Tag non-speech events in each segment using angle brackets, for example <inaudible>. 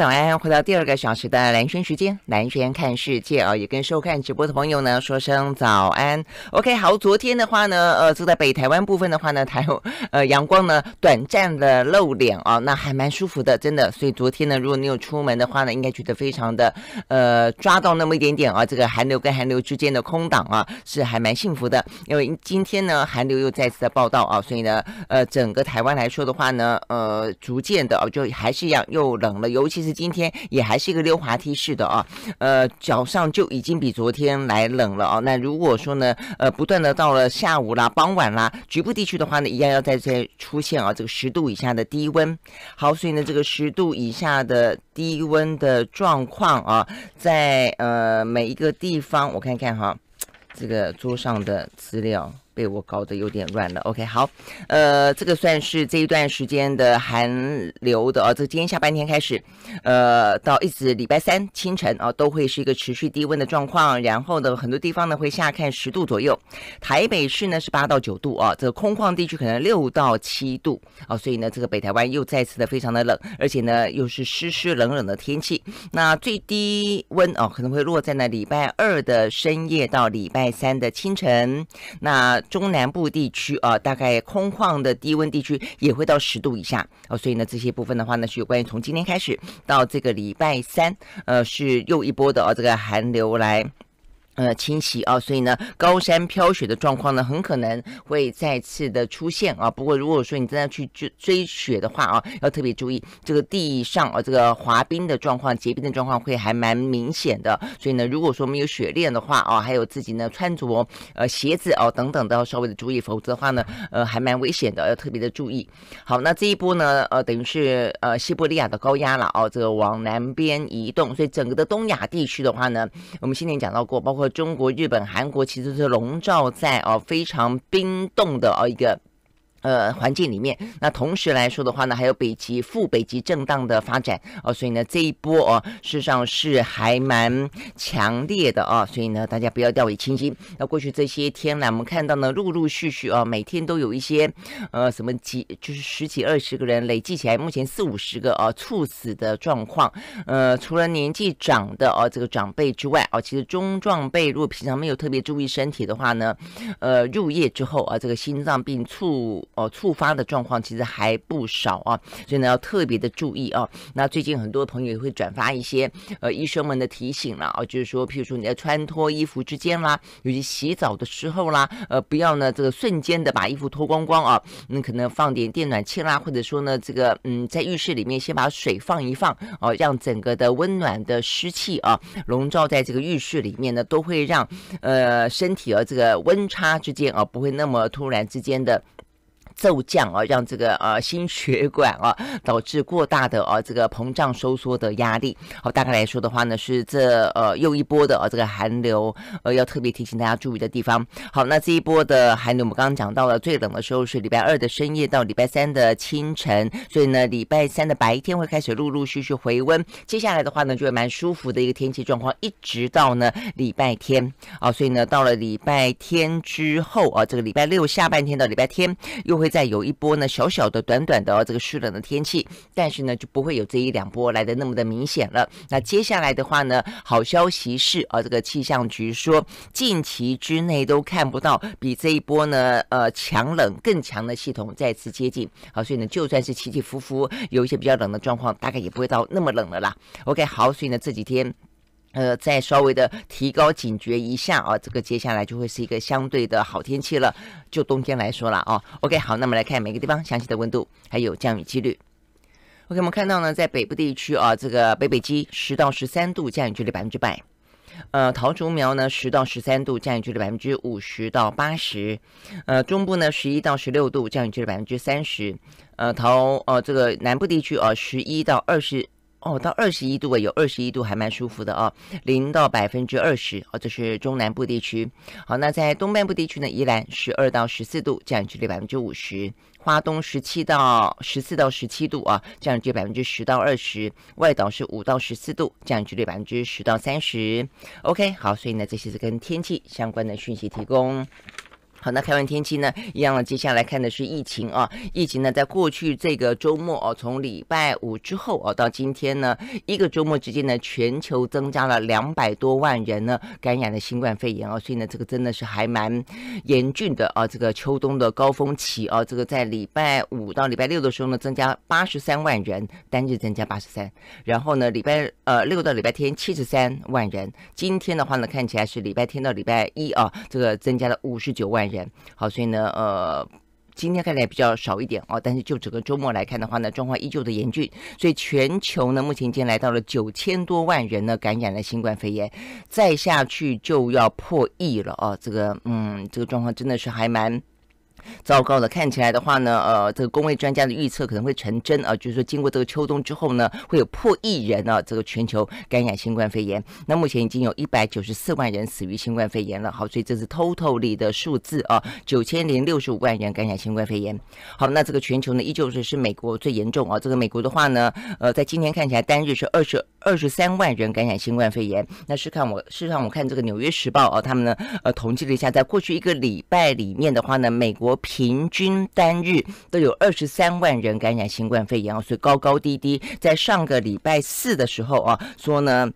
早安，回到第二个小时的蓝轩时间，蓝轩看世界啊，也跟收看直播的朋友呢说声早安。OK，好，昨天的话呢，呃，是在北台湾部分的话呢，台呃阳光呢短暂的露脸啊，那还蛮舒服的，真的。所以昨天呢，如果你有出门的话呢，应该觉得非常的呃抓到那么一点点啊，这个寒流跟寒流之间的空档啊，是还蛮幸福的。因为今天呢，寒流又再次的报道啊，所以呢，呃，整个台湾来说的话呢，呃，逐渐的啊，就还是一样又冷了，尤其是。今天也还是一个溜滑梯式的啊，呃，脚上就已经比昨天来冷了啊。那如果说呢，呃，不断的到了下午啦、傍晚啦，局部地区的话呢，一样要再再出现啊，这个十度以下的低温。好，所以呢，这个十度以下的低温的状况啊，在呃每一个地方，我看看哈，这个桌上的资料。被我搞得有点乱了，OK，好，呃，这个算是这一段时间的寒流的哦，这今天下半天开始，呃，到一直礼拜三清晨啊，都会是一个持续低温的状况。然后呢，很多地方呢会下看十度左右，台北市呢是八到九度啊，这个空旷地区可能六到七度啊，所以呢，这个北台湾又再次的非常的冷，而且呢又是湿湿冷冷的天气。那最低温哦可能会落在呢礼拜二的深夜到礼拜三的清晨，那。中南部地区啊，大概空旷的低温地区也会到十度以下哦，所以呢，这些部分的话呢，是有关于从今天开始到这个礼拜三，呃，是又一波的啊这个寒流来。呃，侵袭啊，所以呢，高山飘雪的状况呢，很可能会再次的出现啊。不过，如果说你真的去追追雪的话啊，要特别注意这个地上啊，这个滑冰的状况、结冰的状况会还蛮明显的。所以呢，如果说没有雪链的话啊，还有自己呢穿着呃鞋子哦等等都要稍微的注意，否则的话呢，呃，还蛮危险的，要特别的注意。好，那这一波呢，呃，等于是呃西伯利亚的高压了啊，这个往南边移动，所以整个的东亚地区的话呢，我们先前讲到过，包括。和中国、日本、韩国，其实是笼罩在啊非常冰冻的哦一个。呃，环境里面，那同时来说的话呢，还有北极、副北极震荡的发展啊，所以呢，这一波啊，事实上是还蛮强烈的啊，所以呢，大家不要掉以轻心。那过去这些天呢，我们看到呢，陆陆续续啊，每天都有一些呃什么几，就是十几、二十个人累计起来，目前四五十个啊，猝死的状况。呃，除了年纪长的哦，这个长辈之外啊，其实中壮辈如果平常没有特别注意身体的话呢，呃，入夜之后啊，这个心脏病猝。哦，触发的状况其实还不少啊，所以呢要特别的注意啊。那最近很多朋友也会转发一些呃医生们的提醒了啊，就是说，譬如说你在穿脱衣服之间啦，尤其洗澡的时候啦，呃，不要呢这个瞬间的把衣服脱光光啊。你可能放点电暖气啦，或者说呢这个嗯在浴室里面先把水放一放哦，让整个的温暖的湿气啊笼罩在这个浴室里面呢，都会让呃身体和这个温差之间啊不会那么突然之间的。骤降啊，让这个呃心血管啊导致过大的啊这个膨胀收缩的压力。好，大概来说的话呢，是这呃又一波的啊这个寒流，呃要特别提醒大家注意的地方。好，那这一波的寒流，我们刚刚讲到了最冷的时候是礼拜二的深夜到礼拜三的清晨，所以呢礼拜三的白天会开始陆陆续续回温，接下来的话呢就会蛮舒服的一个天气状况，一直到呢礼拜天啊，所以呢到了礼拜天之后啊，这个礼拜六下半天到礼拜天又会。再有一波呢，小小的、短短的这个湿冷的天气，但是呢，就不会有这一两波来的那么的明显了。那接下来的话呢，好消息是啊，这个气象局说，近期之内都看不到比这一波呢，呃，强冷更强的系统再次接近啊，所以呢，就算是起起伏伏有一些比较冷的状况，大概也不会到那么冷了啦。OK，好，所以呢，这几天。呃，再稍微的提高警觉一下啊，这个接下来就会是一个相对的好天气了。就冬天来说了啊。OK，好，那么来看每个地方详细的温度还有降雨几率。OK，我们看到呢，在北部地区啊，这个北北基十到十三度，降雨几率百分之百。呃，桃竹苗呢十到十三度，降雨几率百分之五十到八十。呃，中部呢十一到十六度，降雨几率百分之三十。呃，桃呃这个南部地区啊十一到二十。哦，到二十一度啊，有二十一度还蛮舒服的啊，零到百分之二十哦，这是中南部地区。好，那在东半部地区呢，宜兰十二到十四度，占比例百分之五十；花东十七到十四到十七度啊，占比例百分之十到二十；外岛是五到十四度，占比例百分之十到三十。OK，好，所以呢，这些是跟天气相关的讯息提供。好，那台湾天气呢？一样的，接下来看的是疫情啊。疫情呢，在过去这个周末哦，从礼拜五之后哦，到今天呢，一个周末之间呢，全球增加了两百多万人呢感染了新冠肺炎啊。所以呢，这个真的是还蛮严峻的啊。这个秋冬的高峰期啊，这个在礼拜五到礼拜六的时候呢，增加八十三万人，单日增加八十三。然后呢，礼拜呃六到礼拜天七十三万人。今天的话呢，看起来是礼拜天到礼拜一啊，这个增加了五十九万。人好，所以呢，呃，今天看来比较少一点哦，但是就整个周末来看的话呢，状况依旧的严峻。所以全球呢，目前已经来到了九千多万人呢感染了新冠肺炎，再下去就要破亿了哦。这个，嗯，这个状况真的是还蛮。糟糕了，看起来的话呢，呃，这个工位专家的预测可能会成真啊，就是说经过这个秋冬之后呢，会有破亿人啊，这个全球感染新冠肺炎。那目前已经有一百九十四万人死于新冠肺炎了，好，所以这是 totally 的数字啊，九千零六十五万人感染新冠肺炎。好，那这个全球呢，依旧是是美国最严重啊，这个美国的话呢，呃，在今天看起来单日是二十二十三万人感染新冠肺炎。那是看我，事实上我看这个纽约时报啊，他们呢，呃，统计了一下，在过去一个礼拜里面的话呢，美国平均单日都有二十三万人感染新冠肺炎所以高高低低，在上个礼拜四的时候啊，说呢。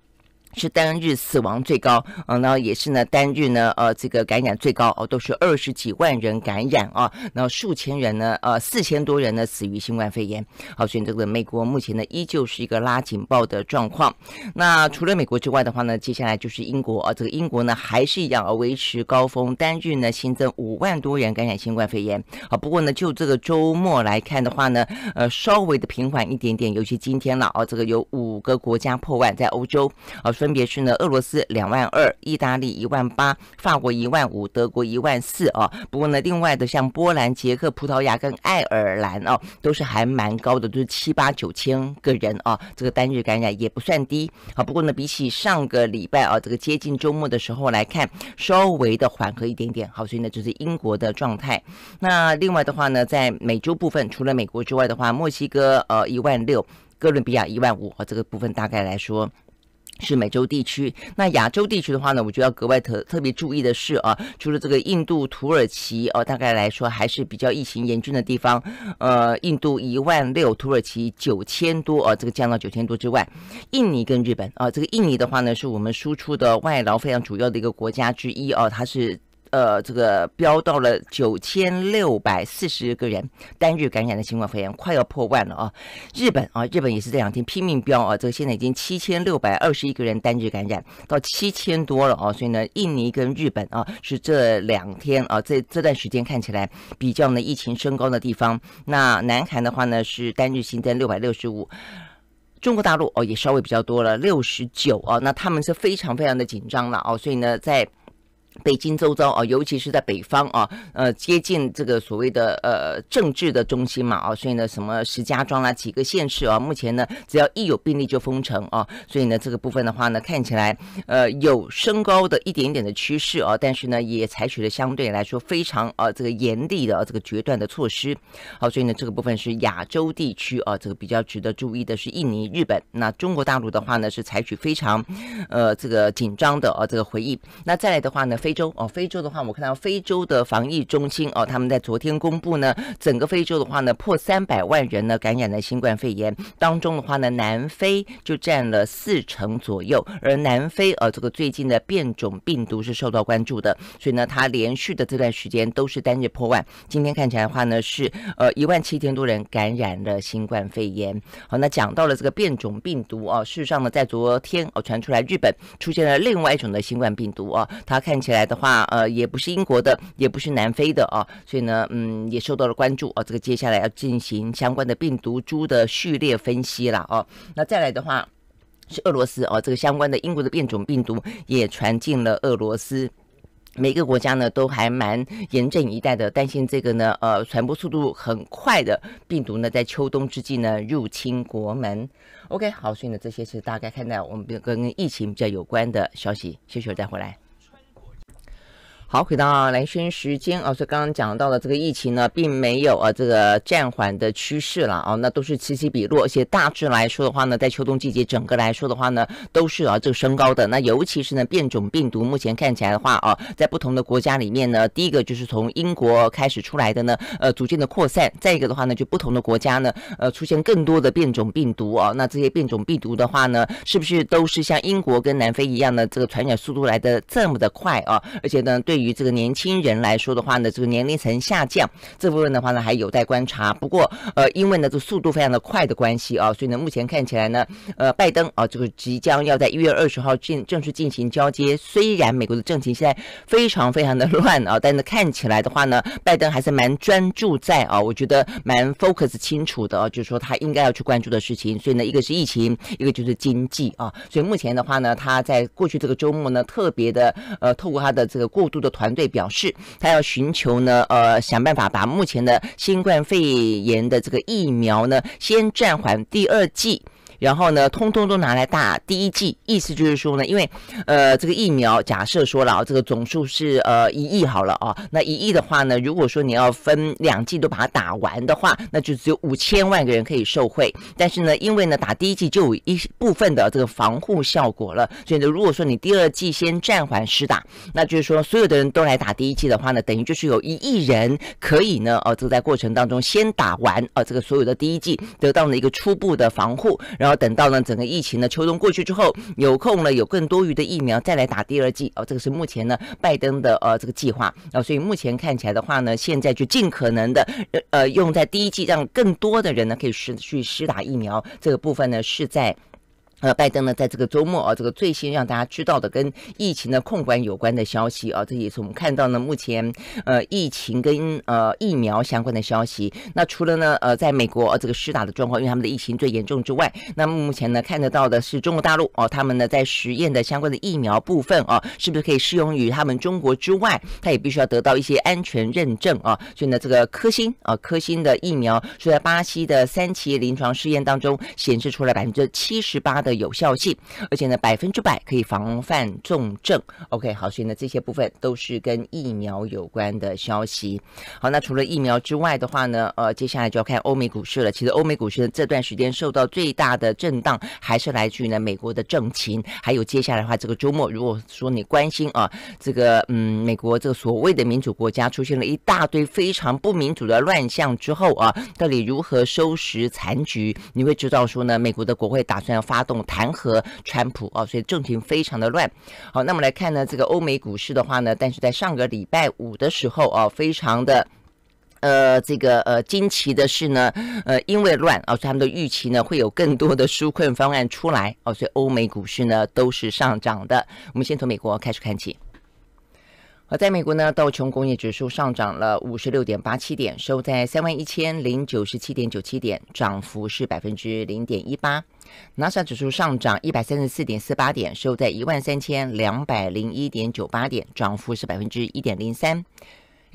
是单日死亡最高啊，那也是呢单日呢，呃，这个感染最高哦，都是二十几万人感染啊，然后数千人呢，呃，四千多人呢死于新冠肺炎。好，所以这个美国目前呢，依旧是一个拉警报的状况。那除了美国之外的话呢，接下来就是英国啊，这个英国呢还是一样啊，维持高峰，单日呢新增五万多人感染新冠肺炎。好，不过呢，就这个周末来看的话呢，呃，稍微的平缓一点点，尤其今天了啊，这个有五个国家破万，在欧洲啊。分别是呢，俄罗斯两万二，意大利一万八，法国一万五，德国一万四哦。不过呢，另外的像波兰、捷克、葡萄牙跟爱尔兰哦，都是还蛮高的，都是七八九千个人哦。这个单日感染也不算低。好，不过呢，比起上个礼拜啊，这个接近周末的时候来看，稍微的缓和一点点。好，所以呢，这是英国的状态。那另外的话呢，在美洲部分，除了美国之外的话，墨西哥呃一万六，哥伦比亚一万五啊。这个部分大概来说。是美洲地区，那亚洲地区的话呢，我觉得要格外特特别注意的是啊，除了这个印度、土耳其哦，大概来说还是比较疫情严峻的地方，呃，印度一万六，土耳其九千多啊，这个降到九千多之外，印尼跟日本啊，这个印尼的话呢，是我们输出的外劳非常主要的一个国家之一哦，它是。呃，这个飙到了九千六百四十个人单日感染的情况，非常快要破万了啊！日本啊，日本也是这两天拼命飙啊，这个现在已经七千六百二十一个人单日感染到七千多了啊！所以呢，印尼跟日本啊是这两天啊这这段时间看起来比较呢疫情升高的地方。那南韩的话呢是单日新增六百六十五，中国大陆哦也稍微比较多了六十九啊，那他们是非常非常的紧张了啊！所以呢，在北京周遭啊，尤其是在北方啊，呃，接近这个所谓的呃政治的中心嘛啊，所以呢，什么石家庄啦几个县市啊，目前呢，只要一有病例就封城啊，所以呢，这个部分的话呢，看起来呃有升高的一点点的趋势啊，但是呢，也采取了相对来说非常啊这个严厉的这个决断的措施。好，所以呢，这个部分是亚洲地区啊，这个比较值得注意的是印尼、日本。那中国大陆的话呢，是采取非常呃这个紧张的啊这个回应。那再来的话呢？非洲哦，非洲的话，我看到非洲的防疫中心哦，他们在昨天公布呢，整个非洲的话呢，破三百万人呢感染了新冠肺炎，当中的话呢，南非就占了四成左右，而南非呃，这个最近的变种病毒是受到关注的，所以呢，它连续的这段时间都是单日破万，今天看起来的话呢，是呃一万七千多人感染了新冠肺炎。好，那讲到了这个变种病毒啊，事实上呢，在昨天哦传出来，日本出现了另外一种的新冠病毒啊，它看起来。来的话，呃，也不是英国的，也不是南非的啊，所以呢，嗯，也受到了关注啊。这个接下来要进行相关的病毒株的序列分析了哦。那再来的话是俄罗斯哦，这个相关的英国的变种病毒也传进了俄罗斯。每个国家呢都还蛮严阵以待的，担心这个呢，呃，传播速度很快的病毒呢，在秋冬之际呢入侵国门。OK，好，所以呢，这些是大概看到我们跟疫情比较有关的消息，休息再回来。好，回到蓝轩时间啊，所以刚刚讲到的这个疫情呢，并没有啊这个暂缓的趋势了啊，那都是起起彼落，而且大致来说的话呢，在秋冬季节整个来说的话呢，都是啊这个升高的。那尤其是呢，变种病毒目前看起来的话啊，在不同的国家里面呢，第一个就是从英国开始出来的呢，呃，逐渐的扩散；再一个的话呢，就不同的国家呢，呃，出现更多的变种病毒啊。那这些变种病毒的话呢，是不是都是像英国跟南非一样的这个传染速度来的这么的快啊？而且呢，对。于于这个年轻人来说的话呢，这个年龄层下降这部分的话呢还有待观察。不过，呃，因为呢这速度非常的快的关系啊，所以呢目前看起来呢，呃，拜登啊，这个即将要在一月二十号进正式进行交接。虽然美国的政情现在非常非常的 <laughs> 乱啊，但是看起来的话呢，拜登还是蛮专注在啊，我觉得蛮 focus 清楚的，就是说他应该要去关注的事情。所以呢，一个是疫情，一个就是经济啊。所以目前的话呢，他在过去这个周末呢，特别的呃，透过他的这个过度的。团队表示，他要寻求呢，呃，想办法把目前的新冠肺炎的这个疫苗呢，先暂缓第二季。然后呢，通通都拿来打第一剂，意思就是说呢，因为，呃，这个疫苗假设说了，这个总数是呃一亿好了啊，那一亿的话呢，如果说你要分两季都把它打完的话，那就只有五千万个人可以受惠。但是呢，因为呢打第一剂就有一部分的这个防护效果了，所以呢，如果说你第二季先暂缓施打，那就是说所有的人都来打第一剂的话呢，等于就是有一亿人可以呢，哦，这个在过程当中先打完啊，这个所有的第一剂，得到了一个初步的防护，然后。等到呢整个疫情的秋冬过去之后，有空了有更多余的疫苗再来打第二剂哦。这个是目前呢拜登的呃这个计划啊，所以目前看起来的话呢，现在就尽可能的呃用在第一剂，让更多的人呢可以去施打疫苗这个部分呢是在。呃，拜登呢，在这个周末啊，这个最新让大家知道的跟疫情的控管有关的消息啊，这也是我们看到呢，目前呃疫情跟呃疫苗相关的消息。那除了呢，呃，在美国这个施打的状况，因为他们的疫情最严重之外，那目目前呢，看得到的是中国大陆哦，他们呢在实验的相关的疫苗部分哦，是不是可以适用于他们中国之外，他也必须要得到一些安全认证啊。所以呢，这个科兴啊，科兴的疫苗是在巴西的三期临床试验当中显示出来百分之七十八的。有效性，而且呢，百分之百可以防范重症。OK，好，所以呢，这些部分都是跟疫苗有关的消息。好，那除了疫苗之外的话呢，呃，接下来就要看欧美股市了。其实，欧美股市这段时间受到最大的震荡，还是来自于呢美国的政情。还有接下来的话，这个周末，如果说你关心啊，这个嗯，美国这个所谓的民主国家出现了一大堆非常不民主的乱象之后啊，到底如何收拾残局，你会知道说呢，美国的国会打算要发动。弹劾川普啊，所以政情非常的乱。好，那么来看呢，这个欧美股市的话呢，但是在上个礼拜五的时候啊，非常的呃，这个呃惊奇的是呢，呃，因为乱啊，所以他们的预期呢会有更多的纾困方案出来啊，所以欧美股市呢都是上涨的。我们先从美国开始看起。而在美国呢，道琼工业指数上涨了五十六点八七点，收在三万一千零九十七点九七点，涨幅是百分之零点一八。纳斯达克指数上涨一百三十四点四八点，收在一万三千两百零一点九八点，涨幅是百分之一点零三。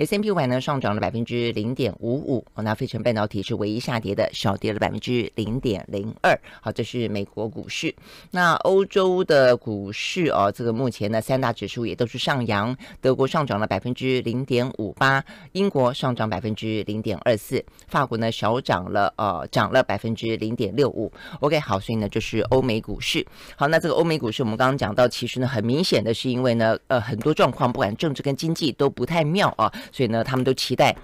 S M P Y 呢上涨了百分之零点五五，那费成半导体是唯一下跌的，少跌了百分之零点零二。好，这是美国股市。那欧洲的股市哦，这个目前呢三大指数也都是上扬，德国上涨了百分之零点五八，英国上涨百分之零点二四，法国呢小涨了呃涨了百分之零点六五。OK，好，所以呢就是欧美股市。好，那这个欧美股市我们刚刚讲到，其实呢很明显的是因为呢呃很多状况，不管政治跟经济都不太妙啊。所以呢，他们都期待。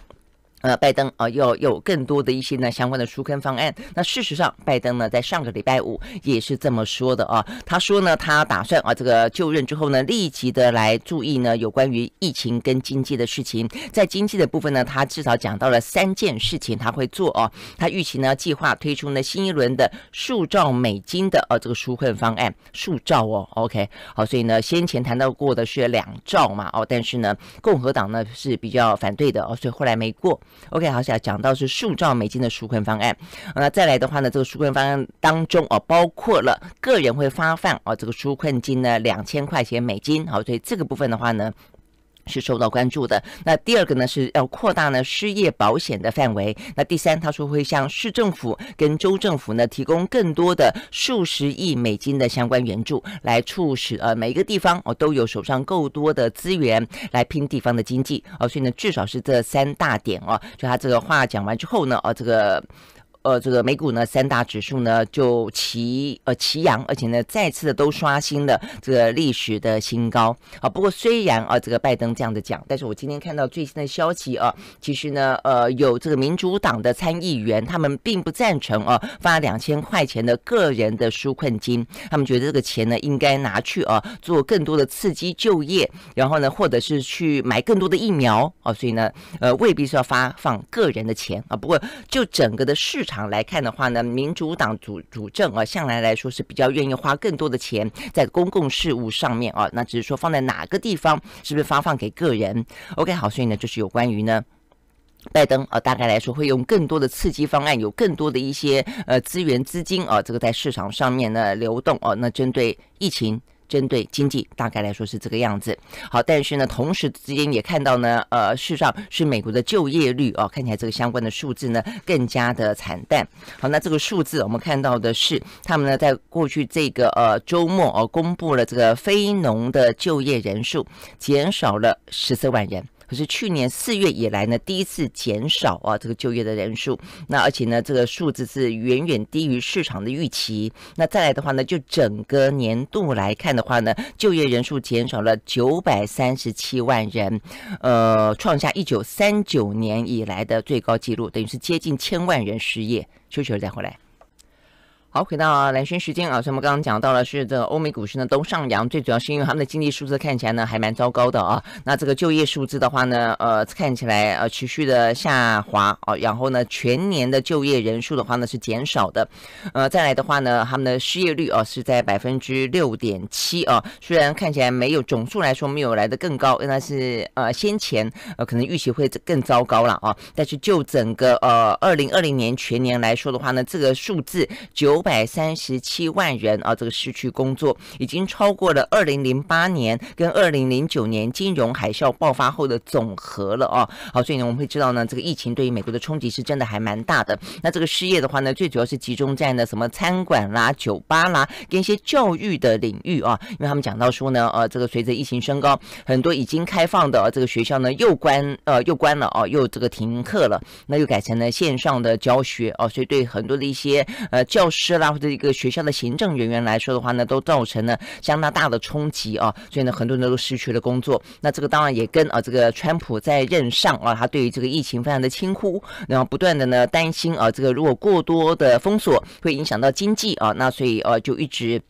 呃，拜登啊，要有更多的一些呢相关的纾困方案。那事实上，拜登呢在上个礼拜五也是这么说的啊。他说呢，他打算啊这个就任之后呢，立即的来注意呢有关于疫情跟经济的事情。在经济的部分呢，他至少讲到了三件事情他会做哦。他预期呢计划推出呢新一轮的数兆美金的啊、这个纾困方案，数兆哦，OK。好，所以呢先前谈到过的是两兆嘛哦，但是呢共和党呢是比较反对的哦，所以后来没过。OK，好，现在讲到是数兆美金的纾困方案。那再来的话呢，这个纾困方案当中哦，包括了个人会发放哦这个纾困金呢两千块钱美金。好，所以这个部分的话呢。是受到关注的。那第二个呢，是要扩大呢失业保险的范围。那第三，他说会向市政府跟州政府呢提供更多的数十亿美金的相关援助，来促使呃每一个地方哦都有手上够多的资源来拼地方的经济哦。所以呢，至少是这三大点哦。就他这个话讲完之后呢，哦这个。呃，这个美股呢，三大指数呢就齐呃齐扬，而且呢再次的都刷新了这个历史的新高啊。不过虽然啊，这个拜登这样的讲，但是我今天看到最新的消息啊，其实呢呃有这个民主党的参议员他们并不赞成啊发两千块钱的个人的纾困金，他们觉得这个钱呢应该拿去啊做更多的刺激就业，然后呢或者是去买更多的疫苗啊，所以呢呃未必是要发放个人的钱啊。不过就整个的市场。来看的话呢，民主党主主政啊，向来来说是比较愿意花更多的钱在公共事务上面啊。那只是说放在哪个地方，是不是发放给个人？OK，好，所以呢，就是有关于呢，拜登啊，大概来说会用更多的刺激方案，有更多的一些呃资源资金啊，这个在市场上面呢流动哦。那针对疫情。针对经济，大概来说是这个样子。好，但是呢，同时之间也看到呢，呃，事实上是美国的就业率哦，看起来这个相关的数字呢更加的惨淡。好，那这个数字我们看到的是，他们呢在过去这个呃周末哦，公布了这个非农的就业人数减少了十四万人。可是去年四月以来呢，第一次减少啊这个就业的人数，那而且呢，这个数字是远远低于市场的预期。那再来的话呢，就整个年度来看的话呢，就业人数减少了九百三十七万人，呃，创下一九三九年以来的最高纪录，等于是接近千万人失业。休息了再回来。好，回到蓝轩时间啊，我们刚刚讲到了是这欧美股市呢都上扬，最主要是因为他们的经济数字看起来呢还蛮糟糕的啊。那这个就业数字的话呢，呃，看起来呃持续的下滑啊，然后呢，全年的就业人数的话呢是减少的，呃，再来的话呢，他们的失业率啊是在百分之六点七啊，虽然看起来没有总数来说没有来的更高，但是呃先前呃可能预期会更糟糕了啊，但是就整个呃二零二零年全年来说的话呢，这个数字九。百三十七万人啊，这个失去工作已经超过了二零零八年跟二零零九年金融海啸爆发后的总和了啊！好，所以呢，我们会知道呢，这个疫情对于美国的冲击是真的还蛮大的。那这个失业的话呢，最主要是集中在呢什么餐馆啦、酒吧啦，跟一些教育的领域啊，因为他们讲到说呢，呃，这个随着疫情升高，很多已经开放的这个学校呢又关呃又关了啊，又这个停课了，那又改成了线上的教学啊，所以对很多的一些呃教师。拉对一个学校的行政人员来说的话呢，都造成了相当大的冲击啊，所以呢，很多人都失去了工作。那这个当然也跟啊，这个川普在任上啊，他对于这个疫情非常的轻忽，然后不断的呢担心啊，这个如果过多的封锁会影响到经济啊，那所以啊，就一直。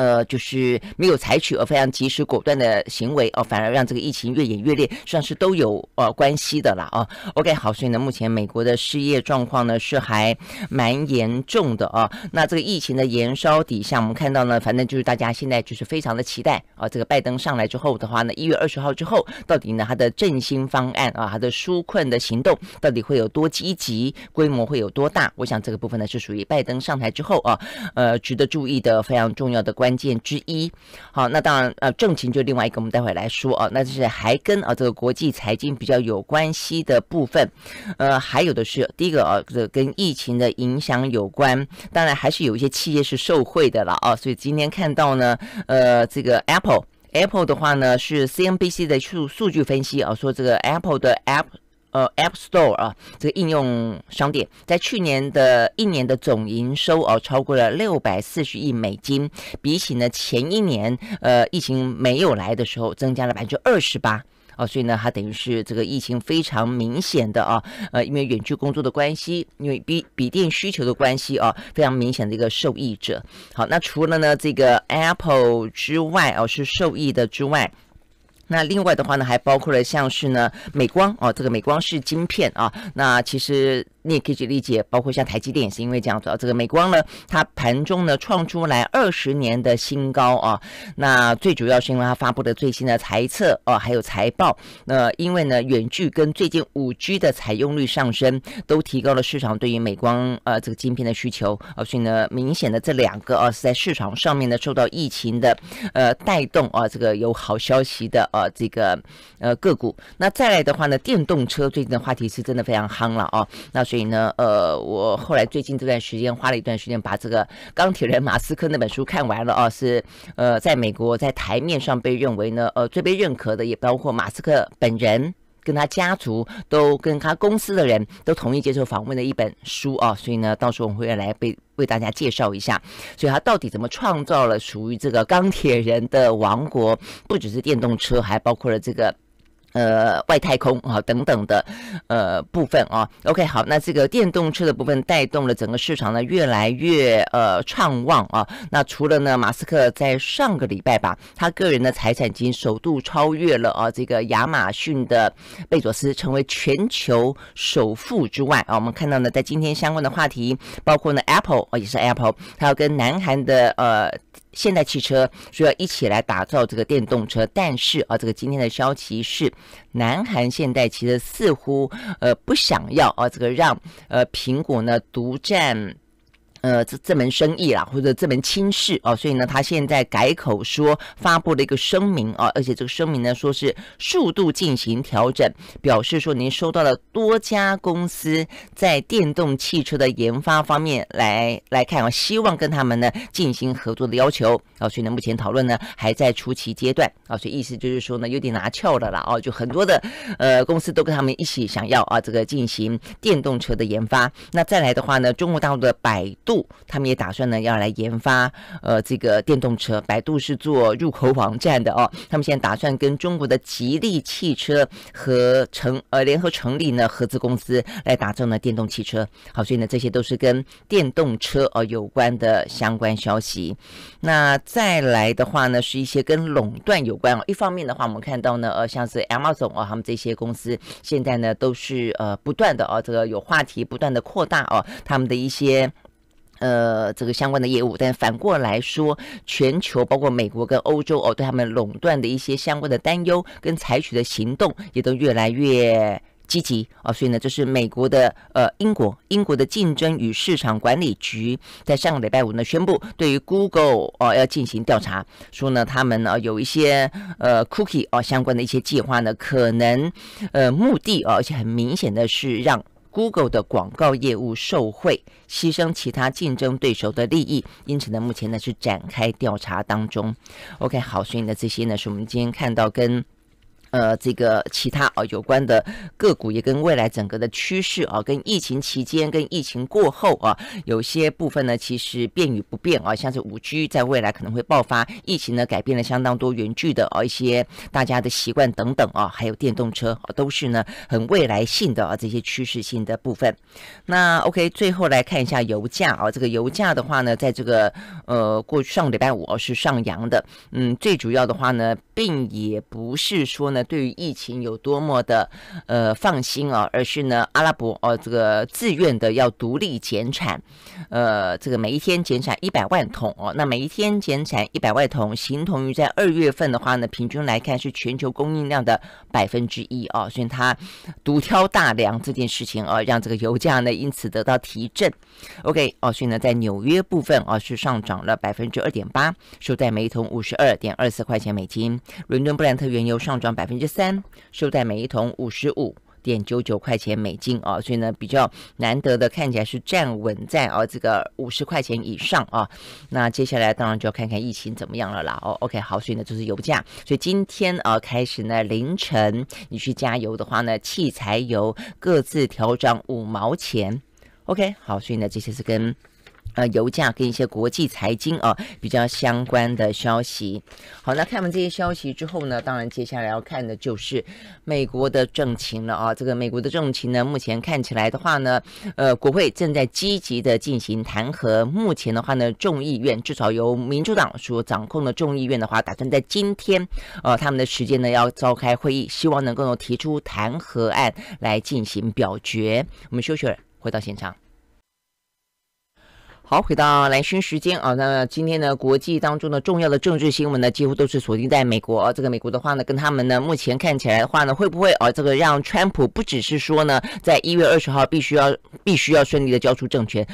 呃，就是没有采取呃非常及时果断的行为哦，反而让这个疫情越演越烈，算是都有呃关系的啦啊。OK，好，所以呢，目前美国的失业状况呢是还蛮严重的啊。那这个疫情的延烧底下，我们看到呢，反正就是大家现在就是非常的期待啊，这个拜登上来之后的话呢，一月二十号之后，到底呢他的振兴方案啊，他的纾困的行动到底会有多积极，规模会有多大？我想这个部分呢是属于拜登上台之后啊，呃，值得注意的非常重要的关。关键之一，好，那当然呃，政情就另外一个，我们待会来说啊，那就是还跟啊这个国际财经比较有关系的部分，呃，还有的是第一个啊，这跟疫情的影响有关，当然还是有一些企业是受惠的了啊，所以今天看到呢，呃，这个 Apple，Apple 的话呢是 CNBC 的数数据分析啊，说这个 Apple 的 App。呃，App Store 啊，这个应用商店在去年的一年的总营收哦，超过了六百四十亿美金，比起呢前一年，呃，疫情没有来的时候，增加了百分之二十八哦，所以呢，它等于是这个疫情非常明显的啊，呃，因为远距工作的关系，因为笔笔电需求的关系啊，非常明显的一个受益者。好，那除了呢这个 Apple 之外哦，是受益的之外。那另外的话呢，还包括了像是呢美光哦，这个美光是晶片啊。那其实你也可以去理解，包括像台积电也是因为这样子。啊。这个美光呢，它盘中呢创出来二十年的新高啊。那最主要是因为它发布的最新的财测哦，还有财报。那因为呢，远距跟最近五 G 的采用率上升，都提高了市场对于美光呃这个晶片的需求啊。所以呢，明显的这两个啊是在市场上面呢受到疫情的呃带动啊，这个有好消息的啊。呃，这个呃个股，那再来的话呢，电动车最近的话题是真的非常夯了啊。那所以呢，呃，我后来最近这段时间花了一段时间把这个《钢铁人》马斯克那本书看完了啊，是呃，在美国在台面上被认为呢，呃，最被认可的，也包括马斯克本人。跟他家族都跟他公司的人都同意接受访问的一本书啊，所以呢，到时候我们会来被为大家介绍一下，所以他到底怎么创造了属于这个钢铁人的王国，不只是电动车，还包括了这个。呃，外太空啊等等的呃部分啊，OK，好，那这个电动车的部分带动了整个市场呢越来越呃畅旺啊。那除了呢，马斯克在上个礼拜吧，他个人的财产已经首度超越了啊这个亚马逊的贝佐斯，成为全球首富之外啊，我们看到呢，在今天相关的话题，包括呢 Apple 啊，也是 Apple，他要跟南韩的呃。现代汽车说要一起来打造这个电动车，但是啊，这个今天的消息是，南韩现代汽车似乎呃不想要啊，这个让呃苹果呢独占。呃，这这门生意啦，或者这门亲事哦，所以呢，他现在改口说发布了一个声明啊，而且这个声明呢，说是速度进行调整，表示说您收到了多家公司在电动汽车的研发方面来来看啊，希望跟他们呢进行合作的要求啊，所以呢，目前讨论呢还在初期阶段啊，所以意思就是说呢，有点拿翘的了啦啊，就很多的呃公司都跟他们一起想要啊这个进行电动车的研发，那再来的话呢，中国大陆的百。度，他们也打算呢要来研发，呃，这个电动车。百度是做入口网站的哦，<laughs> 他们现在打算跟中国的吉利汽车和成呃联合成立呢合资公司来打造呢电动汽车。好，所以呢这些都是跟电动车呃有关的相关消息。那再来的话呢是一些跟垄断有关哦。一方面的话，我们看到呢呃像是 Amazon 哦，他们这些公司现在呢都是呃不断的哦这个有话题不断的扩大哦他们的一些。呃，这个相关的业务，但反过来说，全球包括美国跟欧洲哦，对他们垄断的一些相关的担忧跟采取的行动也都越来越积极啊。所以呢，这是美国的呃，英国，英国的竞争与市场管理局在上个礼拜五呢宣布，对于 Google 哦要进行调查，说呢他们呢有一些呃 cookie 哦相关的一些计划呢，可能呃目的哦，而且很明显的是让。Google 的广告业务受贿，牺牲其他竞争对手的利益，因此呢，目前呢是展开调查当中。OK，好，所以呢，这些呢是我们今天看到跟。呃，这个其他啊，有关的个股也跟未来整个的趋势啊，跟疫情期间、跟疫情过后啊，有些部分呢，其实变与不变啊，像是五 G 在未来可能会爆发疫情呢，改变了相当多元聚的啊一些大家的习惯等等啊，还有电动车啊、都是呢很未来性的啊这些趋势性的部分。那 OK，最后来看一下油价啊，这个油价的话呢，在这个呃过上礼拜五是上扬的，嗯，最主要的话呢。并也不是说呢，对于疫情有多么的呃放心啊，而是呢，阿拉伯哦这个自愿的要独立减产，呃，这个每一天减产一百万桶哦，那每一天减产一百万桶，形同于在二月份的话呢，平均来看是全球供应量的百分之一哦，所以它独挑大梁这件事情啊，让这个油价呢因此得到提振。OK 哦，所以呢，在纽约部分啊是上涨了百分之二点八，收在每桶五十二点二四块钱美金。伦敦布兰特原油上涨百分之三，收在每一桶五十五点九九块钱美金啊，所以呢比较难得的看起来是站稳在啊这个五十块钱以上啊，那接下来当然就要看看疫情怎么样了啦哦，OK 好，所以呢就是油价，所以今天啊开始呢凌晨你去加油的话呢，汽柴油各自调涨五毛钱，OK 好，所以呢这些是跟。呃，油价跟一些国际财经啊比较相关的消息。好，那看完这些消息之后呢，当然接下来要看的就是美国的政情了啊。这个美国的政情呢，目前看起来的话呢，呃，国会正在积极的进行弹劾。目前的话呢，众议院至少由民主党所掌控的众议院的话，打算在今天，呃，他们的时间呢要召开会议，希望能够提出弹劾案来进行表决。我们休息，回到现场。好，回到来轩时间啊，那今天呢，国际当中的重要的政治新闻呢，几乎都是锁定在美国。这个美国的话呢，跟他们呢，目前看起来的话呢，会不会哦，这个让川普不只是说呢，在一月二十号必须要必须要顺利的交出政权。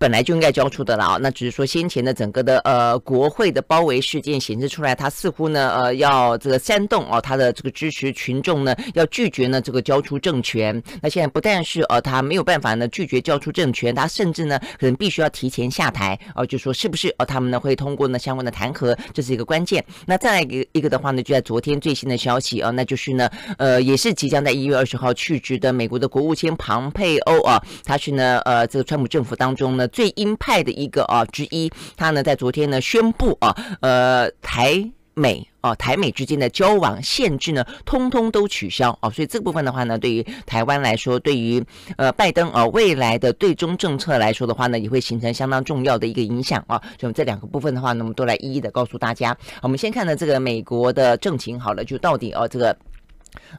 本来就应该交出的了啊！那只是说先前的整个的呃国会的包围事件显示出来，他似乎呢呃要这个煽动哦，他的这个支持群众呢要拒绝呢这个交出政权。那现在不但是呃他没有办法呢拒绝交出政权，他甚至呢可能必须要提前下台哦，就说是不是哦他们呢会通过呢相关的弹劾，这是一个关键。那再来一个的话呢，就在昨天最新的消息啊，那就是呢呃也是即将在一月二十号去职的美国的国务卿庞佩欧啊，他是呢呃这个川普政府当中呢。最鹰派的一个啊之一，他呢在昨天呢宣布啊，呃，台美啊台美之间的交往限制呢，通通都取消啊，所以这部分的话呢，对于台湾来说，对于呃拜登啊未来的对中政策来说的话呢，也会形成相当重要的一个影响啊，所以这两个部分的话呢，我们都来一一的告诉大家。我们先看呢这个美国的政情好了，就到底哦这个。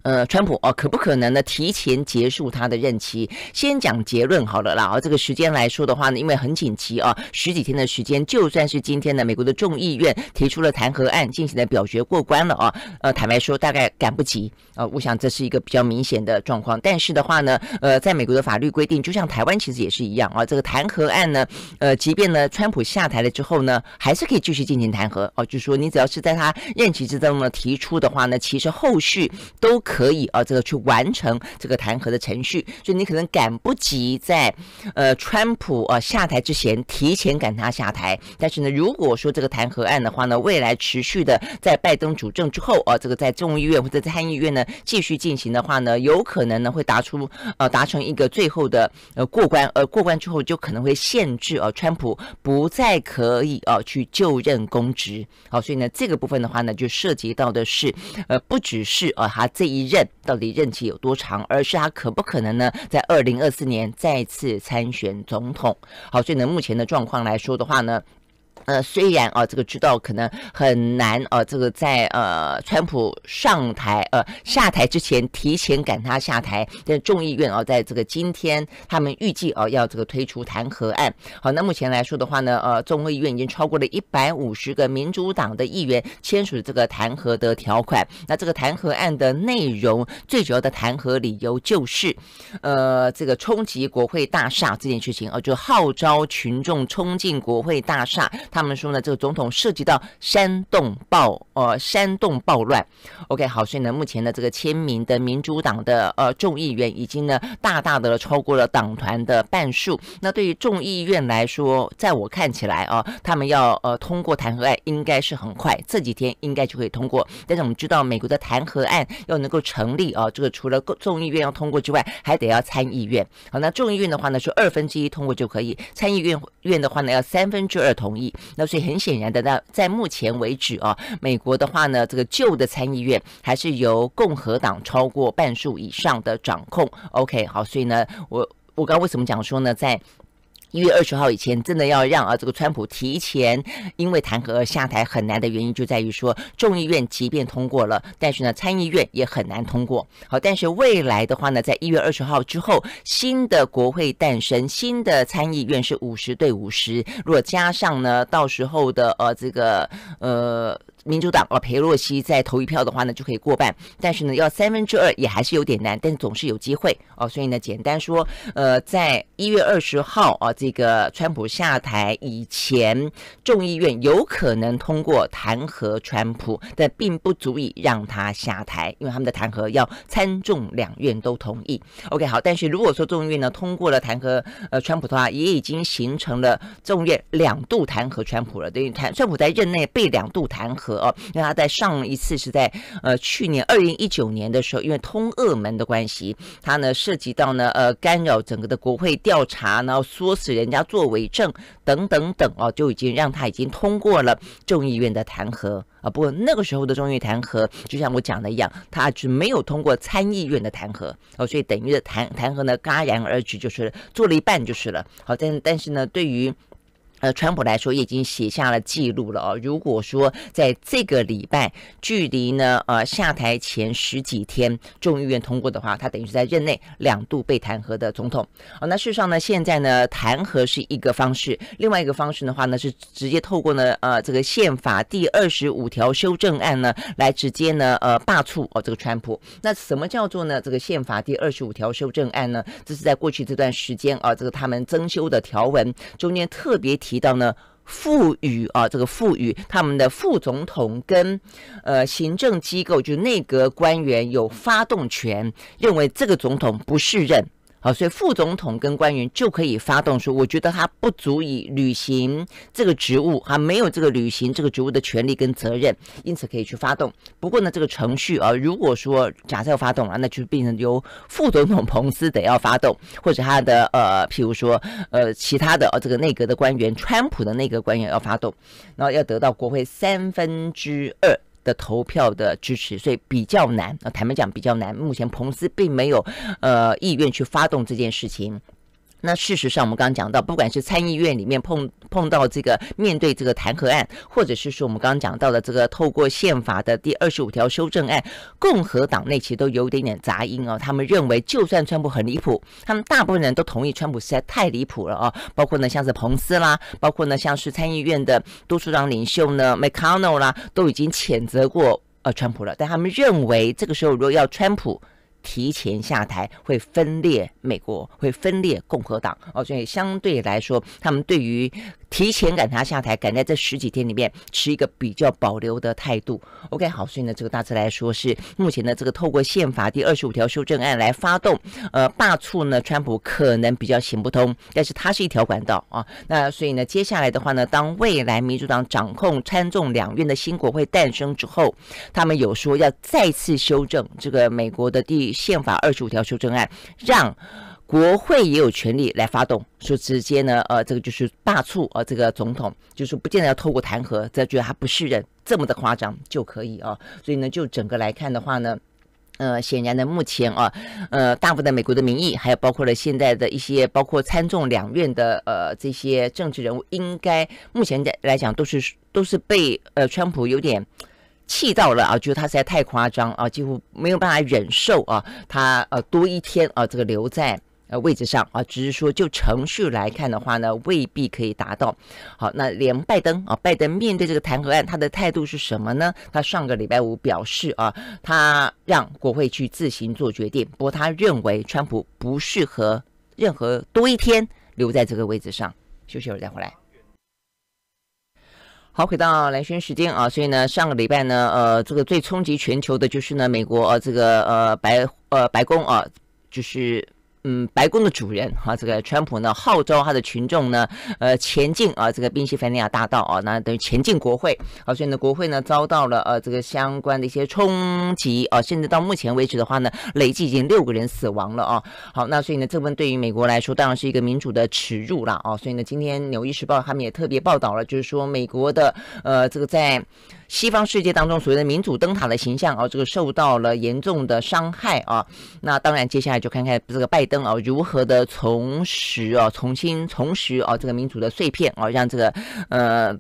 呃，川普哦，可不可能呢提前结束他的任期？先讲结论好了啦。这个时间来说的话呢，因为很紧急啊，十几天的时间，就算是今天的美国的众议院提出了弹劾案，进行了表决过关了啊。呃，坦白说，大概赶不及啊。我想这是一个比较明显的状况。但是的话呢，呃，在美国的法律规定，就像台湾其实也是一样啊。这个弹劾案呢，呃，即便呢川普下台了之后呢，还是可以继续进行弹劾哦。就是说你只要是在他任期之中呢提出的话呢，其实后续。都可以啊，这个去完成这个弹劾的程序，所以你可能赶不及在呃川普啊下台之前提前赶他下台。但是呢，如果说这个弹劾案的话呢，未来持续的在拜登主政之后啊，这个在众议院或者在参议院呢继续进行的话呢，有可能呢会达出呃达成一个最后的呃过关，呃过关之后就可能会限制啊川普不再可以啊去就任公职。好，所以呢这个部分的话呢就涉及到的是呃不只是啊他。这一任到底任期有多长？而是他可不可能呢，在二零二四年再次参选总统？好，所以呢，目前的状况来说的话呢。呃，虽然啊，这个知道可能很难啊，这个在呃，川普上台呃下台之前，提前赶他下台。但众议院啊，在这个今天，他们预计啊，要这个推出弹劾案。好，那目前来说的话呢，呃，众议院已经超过了一百五十个民主党的议员签署这个弹劾的条款。那这个弹劾案的内容，最主要的弹劾理由就是，呃，这个冲击国会大厦这件事情啊，就号召群众冲进国会大厦。他们说呢，这个总统涉及到煽动暴，呃，煽动暴乱。OK，好，所以呢，目前的这个签名的民主党的呃众议员已经呢大大的超过了党团的半数。那对于众议院来说，在我看起来啊，他们要呃通过弹劾案应该是很快，这几天应该就可以通过。但是我们知道，美国的弹劾案要能够成立啊，这个除了众议院要通过之外，还得要参议院。好，那众议院的话呢是二分之一通过就可以，参议院院的话呢要三分之二同意。那所以很显然的，那在目前为止啊，美国的话呢，这个旧的参议院还是由共和党超过半数以上的掌控。OK，好，所以呢，我我刚刚为什么讲说呢，在。一月二十号以前，真的要让啊这个川普提前因为弹劾而下台很难的原因，就在于说众议院即便通过了，但是呢参议院也很难通过。好，但是未来的话呢，在一月二十号之后，新的国会诞生，新的参议院是五十对五十，如果加上呢到时候的呃这个呃。民主党啊，裴洛西再投一票的话呢，就可以过半。但是呢，要三分之二也还是有点难，但总是有机会哦。所以呢，简单说，呃，在一月二十号啊，这个川普下台以前，众议院有可能通过弹劾川普但并不足以让他下台，因为他们的弹劾要参众两院都同意。OK，好。但是如果说众议院呢通过了弹劾呃川普的话，也已经形成了众议院两度弹劾川普了，等于弹川普在任内被两度弹劾。哦，为他在上一次是在呃去年二零一九年的时候，因为通俄门的关系，他呢涉及到呢呃干扰整个的国会调查，然后唆使人家做伪证等等等哦，就已经让他已经通过了众议院的弹劾啊。不过那个时候的众议院弹劾，就像我讲的一样，他是没有通过参议院的弹劾哦，所以等于的弹弹劾呢戛然而止，就是做了一半就是了。好，但但是呢，对于。呃，川普来说也已经写下了记录了哦。如果说在这个礼拜，距离呢，呃，下台前十几天，众议院通过的话，他等于是在任内两度被弹劾的总统。哦，那事实上呢，现在呢，弹劾是一个方式，另外一个方式的话呢，是直接透过呢，呃，这个宪法第二十五条修正案呢，来直接呢，呃，罢黜哦这个川普。那什么叫做呢？这个宪法第二十五条修正案呢？这是在过去这段时间啊，这个他们增修的条文中间特别提。提到呢，赋予啊，这个赋予他们的副总统跟呃行政机构，就是内阁官员有发动权，认为这个总统不适任。好，所以副总统跟官员就可以发动说，我觉得他不足以履行这个职务，他没有这个履行这个职务的权利跟责任，因此可以去发动。不过呢，这个程序啊，如果说假设要发动了，那就变成由副总统彭斯得要发动，或者他的呃，譬如说呃，其他的呃这个内阁的官员，川普的内阁官员要发动，然后要得到国会三分之二。的投票的支持，所以比较难啊。坦白讲，比较难。目前，彭斯并没有呃意愿去发动这件事情。那事实上，我们刚刚讲到，不管是参议院里面碰碰到这个面对这个弹劾案，或者是说我们刚刚讲到的这个透过宪法的第二十五条修正案，共和党内其实都有点点杂音哦。他们认为，就算川普很离谱，他们大部分人都同意川普实在太离谱了哦。包括呢，像是彭斯啦，包括呢，像是参议院的多数党领袖呢 McConnell 啦，都已经谴责过呃川普了。但他们认为，这个时候如果要川普。提前下台会分裂美国，会分裂共和党哦，所以相对来说，他们对于。提前赶他下台，赶在这十几天里面持一个比较保留的态度。OK，好，所以呢，这个大致来说是目前的这个透过宪法第二十五条修正案来发动，呃，罢黜呢，川普可能比较行不通，但是它是一条管道啊。那所以呢，接下来的话呢，当未来民主党掌控参众两院的新国会诞生之后，他们有说要再次修正这个美国的第宪法第二十五条修正案，让。国会也有权利来发动，说直接呢，呃，这个就是罢黜呃，这个总统就是不见得要透过弹劾，觉得他不是任这么的夸张就可以啊。所以呢，就整个来看的话呢，呃，显然呢，目前啊，呃，大部分的美国的民意，还有包括了现在的一些，包括参众两院的呃这些政治人物，应该目前来讲都是都是被呃川普有点气到了啊，觉得他实在太夸张啊，几乎没有办法忍受啊，他呃多一天啊这个留在。呃，位置上啊，只是说就程序来看的话呢，未必可以达到。好，那连拜登啊，拜登面对这个弹劾案，他的态度是什么呢？他上个礼拜五表示啊，他让国会去自行做决定。不过他认为川普不适合任何多一天留在这个位置上。休息会儿再回来。好，回到蓝轩时间啊，所以呢，上个礼拜呢，呃，这个最冲击全球的就是呢，美国啊，这个呃白呃白宫啊，就是。嗯，白宫的主人哈，这个川普呢号召他的群众呢，呃，前进啊，这个宾夕法尼亚大道啊，那等于前进国会，好，所以呢，国会呢遭到了呃这个相关的一些冲击啊，甚至到目前为止的话呢，累计已经六个人死亡了啊，好，那所以呢，这份对于美国来说当然是一个民主的耻辱了啊，所以呢，今天《纽约时报》他们也特别报道了，就是说美国的呃这个在。西方世界当中所谓的民主灯塔的形象啊，这个受到了严重的伤害啊。那当然，接下来就看看这个拜登啊，如何的重拾啊，重新重拾啊这个民主的碎片啊，让这个呃。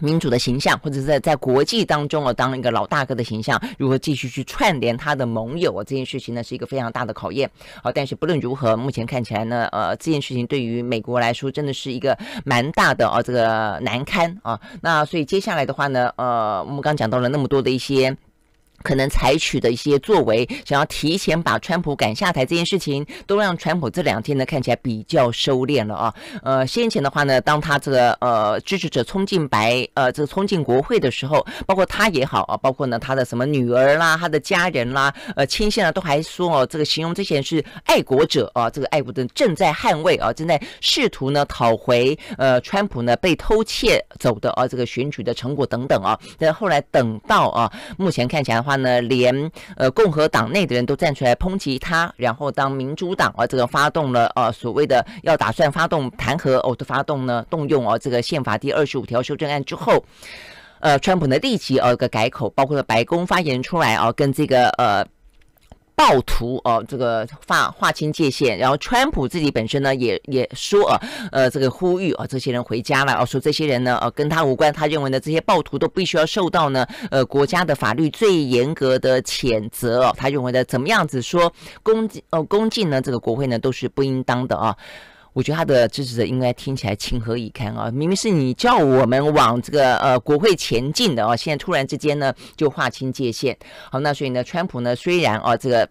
民主的形象，或者是在在国际当中啊，当一个老大哥的形象，如何继续去串联他的盟友啊，这件事情呢，是一个非常大的考验。好，但是不论如何，目前看起来呢，呃，这件事情对于美国来说，真的是一个蛮大的啊，这个难堪啊。那所以接下来的话呢，呃，我们刚刚讲到了那么多的一些。可能采取的一些作为，想要提前把川普赶下台这件事情，都让川普这两天呢看起来比较收敛了啊。呃，先前的话呢，当他这个呃支持者冲进白呃这个冲进国会的时候，包括他也好啊，包括呢他的什么女儿啦、他的家人啦、呃亲信啊，都还说哦，这个形容这些人是爱国者啊，这个爱国的正在捍卫啊，正在试图呢讨回呃川普呢被偷窃走的啊这个选举的成果等等啊。是后来等到啊，目前看起来。的话。他呢，连呃共和党内的人都站出来抨击他，然后当民主党啊这个发动了呃所谓的要打算发动弹劾，哦，特发动呢动用哦这个宪法第二十五条修正案之后，呃，川普呢立即哦个改口，包括了白宫发言出来啊，跟这个呃。暴徒哦，这个划划清界限，然后川普自己本身呢，也也说啊，呃，这个呼吁啊，这些人回家了，啊，说这些人呢，啊，跟他无关，他认为呢，这些暴徒都必须要受到呢，呃，国家的法律最严格的谴责，他认为呢，怎么样子说，攻敬哦，攻敬呢，这个国会呢，都是不应当的啊。我觉得他的支持者应该听起来情何以堪啊！明明是你叫我们往这个呃国会前进的啊，现在突然之间呢就划清界限。好，那所以呢，川普呢虽然啊这个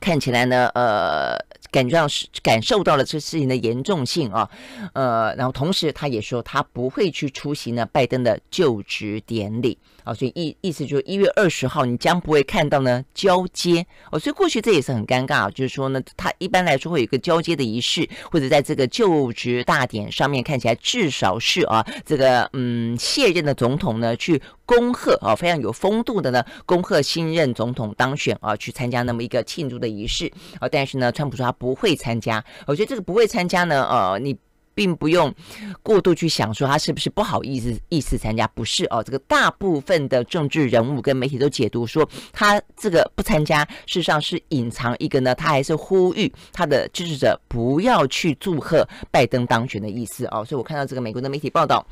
看起来呢呃感觉上是感受到了这事情的严重性啊，呃，然后同时他也说他不会去出席呢拜登的就职典礼。啊，所以意意思就是一月二十号，你将不会看到呢交接哦。所以过去这也是很尴尬，就是说呢，他一般来说会有一个交接的仪式，或者在这个就职大典上面看起来，至少是啊，这个嗯卸任的总统呢去恭贺啊，非常有风度的呢，恭贺新任总统当选啊，去参加那么一个庆祝的仪式啊。但是呢，川普说他不会参加，我觉得这个不会参加呢，呃，你。并不用过度去想，说他是不是不好意思意思参加？不是哦，这个大部分的政治人物跟媒体都解读说，他这个不参加，事实上是隐藏一个呢，他还是呼吁他的支持者不要去祝贺拜登当选的意思哦。所以我看到这个美国的媒体报道，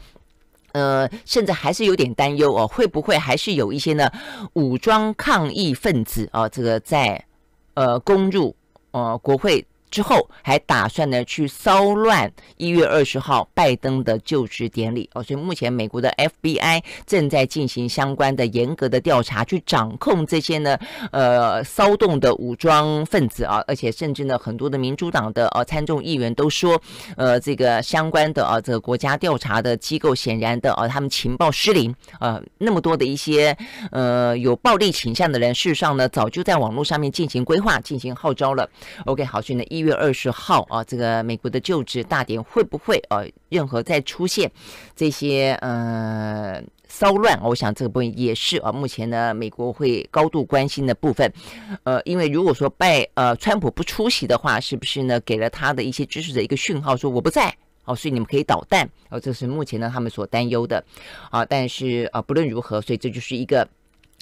呃，甚至还是有点担忧哦，会不会还是有一些呢武装抗议分子啊，这个在呃攻入呃国会。之后还打算呢去骚乱一月二十号拜登的就职典礼哦，所以目前美国的 FBI 正在进行相关的严格的调查，去掌控这些呢呃骚动的武装分子啊，而且甚至呢很多的民主党的呃参众议员都说，呃这个相关的啊这个国家调查的机构显然的啊他们情报失灵，呃那么多的一些呃有暴力倾向的人事实上呢早就在网络上面进行规划进行号召了。OK，好，所以呢一月。月二十号啊，这个美国的就职大典会不会啊，任何再出现这些呃骚乱？我想这个部分也是啊，目前呢美国会高度关心的部分，呃，因为如果说拜呃川普不出席的话，是不是呢给了他的一些支持者一个讯号，说我不在哦，所以你们可以捣蛋哦，这是目前呢他们所担忧的啊。但是啊，不论如何，所以这就是一个。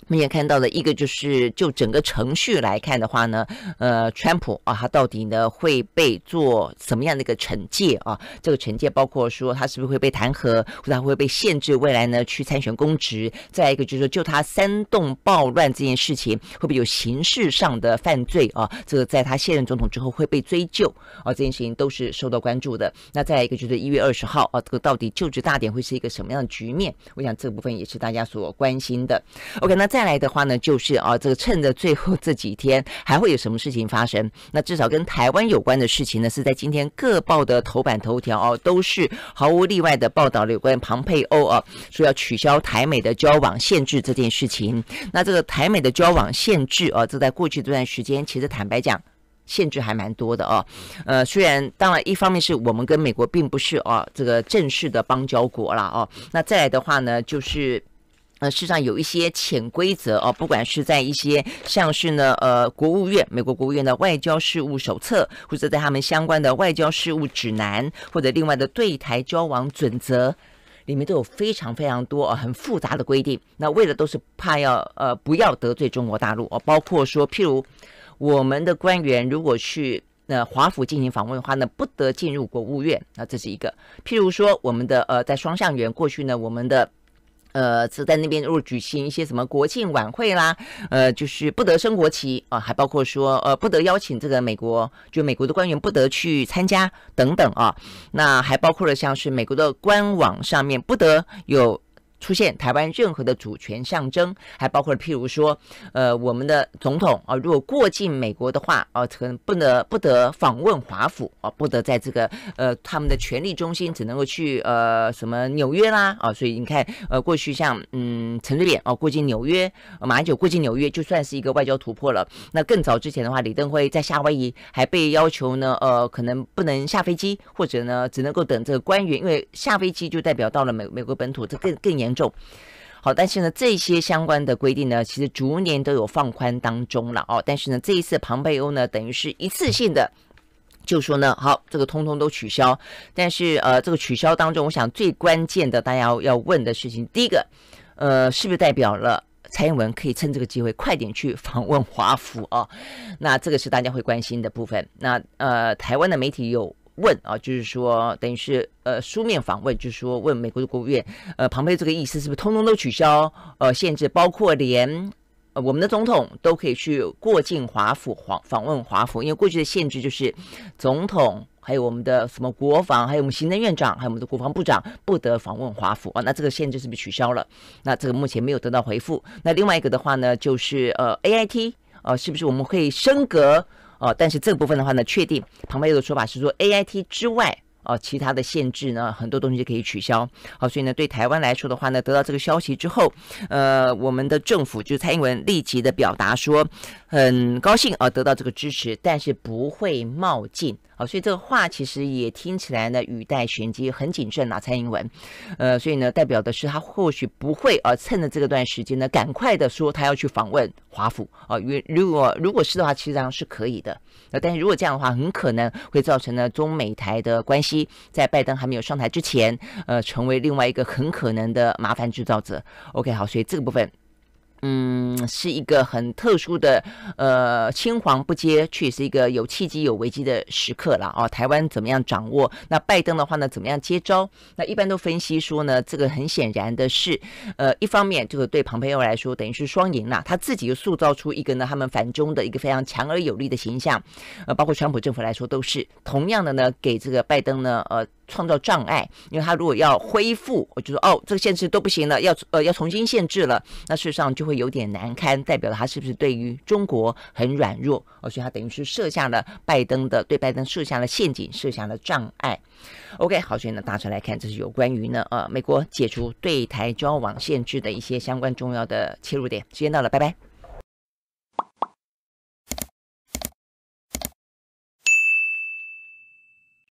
我们也看到了一个，就是就整个程序来看的话呢，呃，川普啊，他到底呢会被做什么样的一个惩戒啊？这个惩戒包括说他是不是会被弹劾，或者他会被限制未来呢去参选公职？再一个就是说，就他煽动暴乱这件事情，会不会有刑事上的犯罪啊？这个在他卸任总统之后会被追究啊？这件事情都是受到关注的。那再来一个就是一月二十号啊，这个到底就职大典会是一个什么样的局面？我想这部分也是大家所关心的。OK，那。再来的话呢，就是啊，这个趁着最后这几天还会有什么事情发生？<laughs> 那至少跟台湾有关的事情呢，是在今天各报的头版头条哦，都是毫无例外的报道了有关庞佩欧啊，说要取消台美的交往限制这件事情。那这个台美的交往限制啊，这在过去这段时间其实坦白讲，限制还蛮多的啊。呃，虽然当然一方面是我们跟美国并不是啊这个正式的邦交国了啊。那再来的话呢，就是。呃，事实上有一些潜规则哦，不管是在一些像是呢，呃，国务院、美国国务院的外交事务手册，或者在他们相关的外交事务指南，或者另外的对台交往准则里面，都有非常非常多、很复杂的规定。那为的都是怕要呃，不要得罪中国大陆哦。包括说，譬如我们的官员如果去呃华府进行访问的话，呢，不得进入国务院啊，这是一个。譬如说，我们的呃，在双向园过去呢，我们的。呃，是在那边如果举行一些什么国庆晚会啦，呃，就是不得升国旗啊，还包括说，呃，不得邀请这个美国，就美国的官员不得去参加等等啊，那还包括了像是美国的官网上面不得有。出现台湾任何的主权象征，还包括譬如说，呃，我们的总统啊，如果过境美国的话，啊，可能不能不得访问华府啊，不得在这个呃他们的权力中心，只能够去呃什么纽约啦啊，所以你看，呃，过去像嗯陈水扁啊过境纽约，马英九过境纽约就算是一个外交突破了。那更早之前的话，李登辉在夏威夷还被要求呢，呃，可能不能下飞机，或者呢只能够等这个官员，因为下飞机就代表到了美美国本土，这更更严。重好，但是呢，这些相关的规定呢，其实逐年都有放宽当中了哦。但是呢，这一次庞贝欧呢，等于是一次性的，就说呢，好，这个通通都取消。但是呃，这个取消当中，我想最关键的，大家要问的事情，第一个，呃，是不是代表了蔡英文可以趁这个机会快点去访问华府啊？那这个是大家会关心的部分。那呃，台湾的媒体有。问啊，就是说，等于是呃，书面访问，就是说问美国的国务院，呃，旁边这个意思是不是通通都取消呃限制，包括连呃我们的总统都可以去过境华府访访问华府，因为过去的限制就是总统还有我们的什么国防，还有我们行政院长，还有我们的国防部长不得访问华府啊，那这个限制是不是取消了？那这个目前没有得到回复。那另外一个的话呢，就是呃 A I T 呃，是不是我们可以升格？哦，但是这部分的话呢，确定旁边有个说法是说 A I T 之外。哦，其他的限制呢，很多东西可以取消。好，所以呢，对台湾来说的话呢，得到这个消息之后，呃，我们的政府就蔡英文立即的表达说，很高兴啊，得到这个支持，但是不会冒进。好，所以这个话其实也听起来呢，语带玄机，很谨慎啊，蔡英文。呃，所以呢，代表的是他或许不会啊，趁着这段时间呢，赶快的说他要去访问华府。啊，因为如果如果是的话，其实上是可以的。啊，但是如果这样的话，很可能会造成呢，中美台的关系。在拜登还没有上台之前，呃，成为另外一个很可能的麻烦制造者。OK，好，所以这个部分。嗯，是一个很特殊的，呃，青黄不接，却是一个有契机有危机的时刻了哦。台湾怎么样掌握？那拜登的话呢，怎么样接招？那一般都分析说呢，这个很显然的是，呃，一方面就是对彭佩奥来说，等于是双赢啦，他自己又塑造出一个呢，他们反中的一个非常强而有力的形象，呃，包括川普政府来说都是同样的呢，给这个拜登呢，呃。创造障碍，因为他如果要恢复，我就说哦，这个限制都不行了，要呃要重新限制了，那事实上就会有点难堪，代表他是不是对于中国很软弱？所以他等于是设下了拜登的对拜登设下了陷阱，设下了障碍。OK，好，所以呢，大致来看，这是有关于呢呃美国解除对台交往限制的一些相关重要的切入点。时间到了，拜拜。